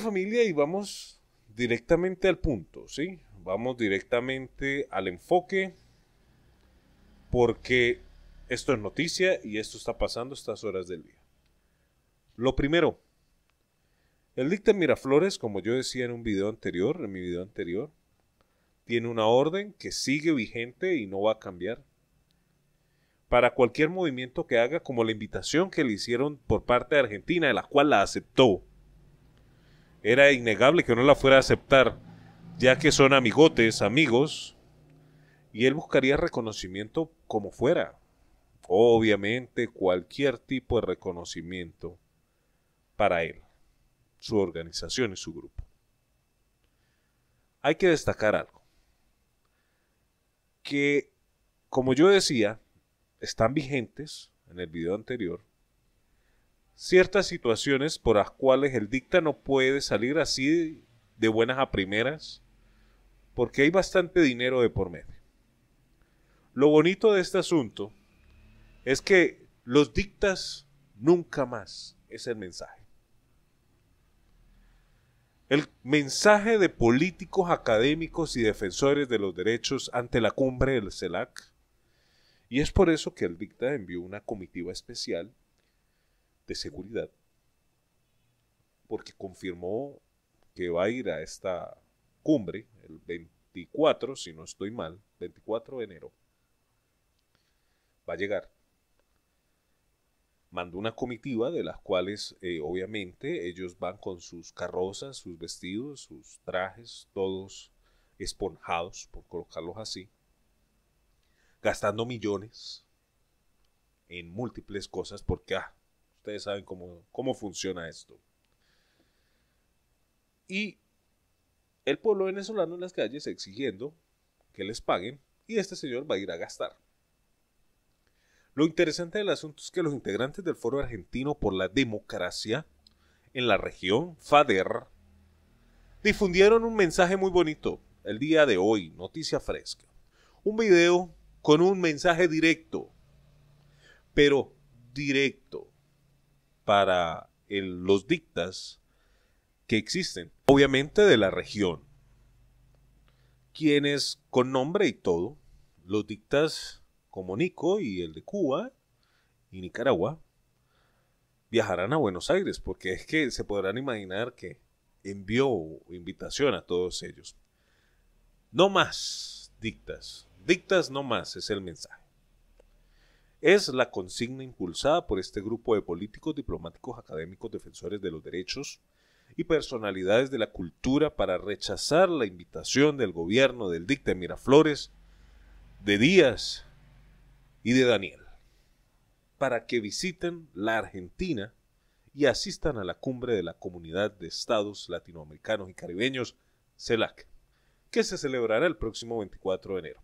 familia, y vamos directamente al punto, ¿sí? Vamos directamente al enfoque, porque esto es noticia y esto está pasando estas horas del día. Lo primero, el dictamen Miraflores, como yo decía en un video anterior, en mi video anterior, tiene una orden que sigue vigente y no va a cambiar. Para cualquier movimiento que haga, como la invitación que le hicieron por parte de Argentina, de la cual la aceptó, era innegable que no la fuera a aceptar, ya que son amigotes, amigos, y él buscaría reconocimiento como fuera. Obviamente cualquier tipo de reconocimiento para él, su organización y su grupo. Hay que destacar algo, que como yo decía, están vigentes en el video anterior ciertas situaciones por las cuales el dicta no puede salir así de buenas a primeras, porque hay bastante dinero de por medio. Lo bonito de este asunto es que los dictas nunca más es el mensaje. El mensaje de políticos académicos y defensores de los derechos ante la cumbre del CELAC. Y es por eso que el dicta envió una comitiva especial de seguridad, porque confirmó que va a ir a esta cumbre el 24, si no estoy mal, 24 de enero. Va a llegar. Mandó una comitiva de las cuales eh, obviamente ellos van con sus carrozas, sus vestidos, sus trajes, todos esponjados, por colocarlos así, gastando millones en múltiples cosas porque, ah, ustedes saben cómo, cómo funciona esto. Y el pueblo venezolano en las calles exigiendo que les paguen y este señor va a ir a gastar. Lo interesante del asunto es que los integrantes del Foro Argentino por la Democracia en la región, FADER, difundieron un mensaje muy bonito el día de hoy, noticia fresca. Un video con un mensaje directo, pero directo, para los dictas que existen, obviamente de la región, quienes con nombre y todo, los dictas como Nico y el de Cuba y Nicaragua, viajarán a Buenos Aires, porque es que se podrán imaginar que envió invitación a todos ellos. No más dictas, dictas no más es el mensaje es la consigna impulsada por este grupo de políticos, diplomáticos, académicos, defensores de los derechos y personalidades de la cultura para rechazar la invitación del gobierno del dicta Miraflores, de Díaz y de Daniel, para que visiten la Argentina y asistan a la cumbre de la Comunidad de Estados Latinoamericanos y Caribeños, CELAC, que se celebrará el próximo 24 de enero.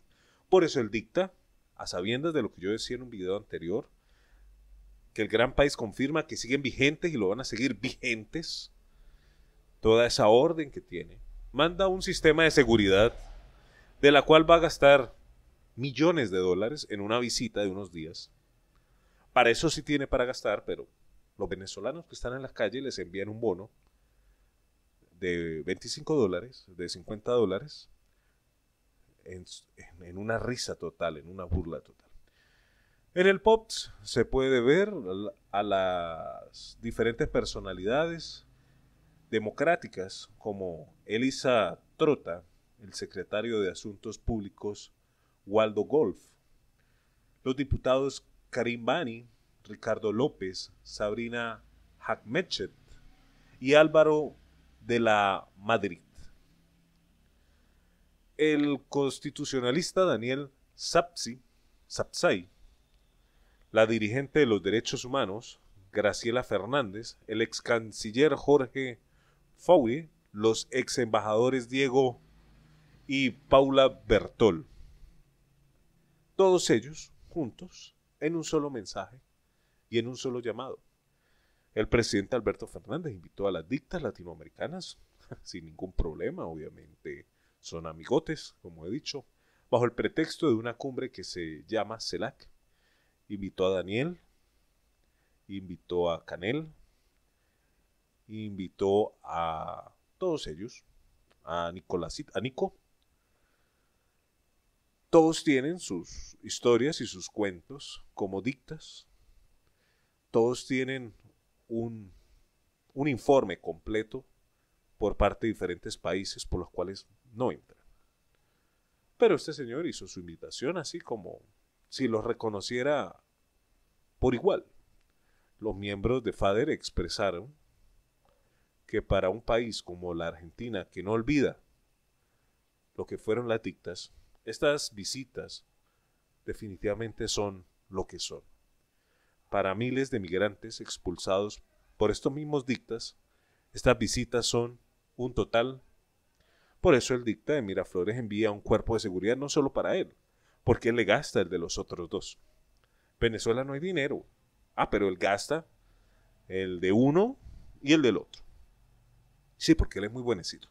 Por eso el dicta a sabiendas de lo que yo decía en un video anterior, que el gran país confirma que siguen vigentes y lo van a seguir vigentes, toda esa orden que tiene, manda un sistema de seguridad de la cual va a gastar millones de dólares en una visita de unos días. Para eso sí tiene para gastar, pero los venezolanos que están en las calles les envían un bono de 25 dólares, de 50 dólares, en, una risa total, en una burla total. En el POPS se puede ver a las diferentes personalidades democráticas como Elisa Trota, el secretario de Asuntos Públicos Waldo Golf, los diputados Karim Bani, Ricardo López, Sabrina Hakmechet y Álvaro de la Madrid el constitucionalista Daniel Sapsi, Sapsay, la dirigente de los derechos humanos, Graciela Fernández, el ex canciller Jorge Faure, los ex embajadores Diego y Paula Bertol. Todos ellos juntos en un solo mensaje y en un solo llamado. El presidente Alberto Fernández invitó a las dictas latinoamericanas, sin ningún problema, obviamente, son amigotes, como he dicho, bajo el pretexto de una cumbre que se llama CELAC. Invitó a Daniel, invitó a Canel, invitó a todos ellos, a Nicolás, a Nico. Todos tienen sus historias y sus cuentos como dictas. Todos tienen un, un informe completo por parte de diferentes países por los cuales no entra. Pero este señor hizo su invitación así como si los reconociera por igual. Los miembros de FADER expresaron que para un país como la Argentina, que no olvida lo que fueron las dictas, estas visitas definitivamente son lo que son. Para miles de migrantes expulsados por estos mismos dictas, estas visitas son un total. Por eso el dicta de Miraflores envía un cuerpo de seguridad no solo para él, porque él le gasta el de los otros dos. Venezuela no hay dinero. Ah, pero él gasta el de uno y el del otro. Sí, porque él es muy buenecito.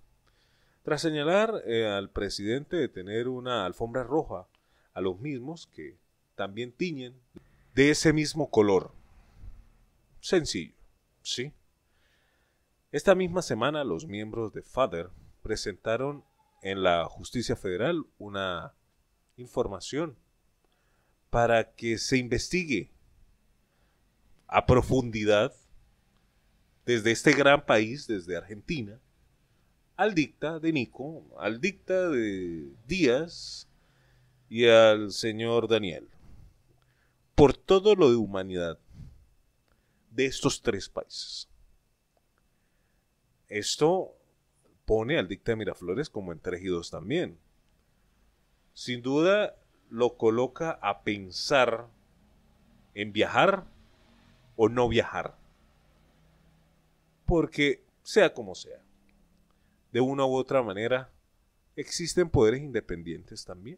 Tras señalar eh, al presidente de tener una alfombra roja a los mismos que también tiñen de ese mismo color. Sencillo, ¿sí? Esta misma semana los miembros de FADER presentaron en la justicia federal una información para que se investigue a profundidad desde este gran país, desde Argentina, al dicta de Nico, al dicta de Díaz y al señor Daniel, por todo lo de humanidad de estos tres países. Esto pone al dicta de Miraflores como en también. Sin duda lo coloca a pensar en viajar o no viajar. Porque sea como sea, de una u otra manera, existen poderes independientes también,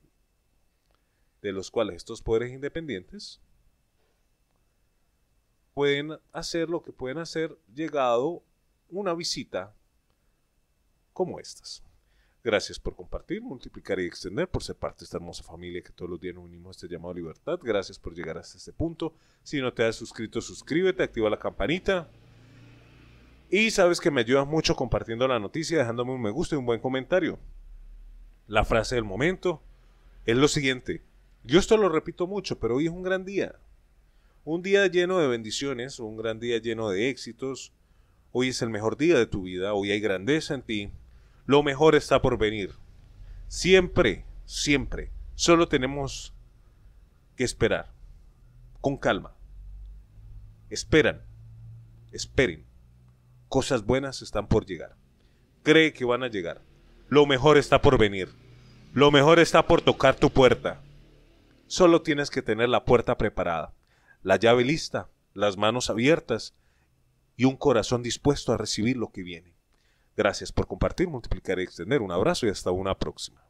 de los cuales estos poderes independientes pueden hacer lo que pueden hacer llegado una visita como estas. Gracias por compartir, multiplicar y extender, por ser parte de esta hermosa familia que todos los días unimos este llamado libertad. Gracias por llegar hasta este punto. Si no te has suscrito, suscríbete, activa la campanita. Y sabes que me ayudas mucho compartiendo la noticia, dejándome un me gusta y un buen comentario. La frase del momento es lo siguiente. Yo esto lo repito mucho, pero hoy es un gran día. Un día lleno de bendiciones, un gran día lleno de éxitos, Hoy es el mejor día de tu vida, hoy hay grandeza en ti, lo mejor está por venir. Siempre, siempre, solo tenemos que esperar, con calma. Esperan, esperen, cosas buenas están por llegar. Cree que van a llegar, lo mejor está por venir, lo mejor está por tocar tu puerta. Solo tienes que tener la puerta preparada, la llave lista, las manos abiertas, y un corazón dispuesto a recibir lo que viene. Gracias por compartir, multiplicar y extender. Un abrazo y hasta una próxima.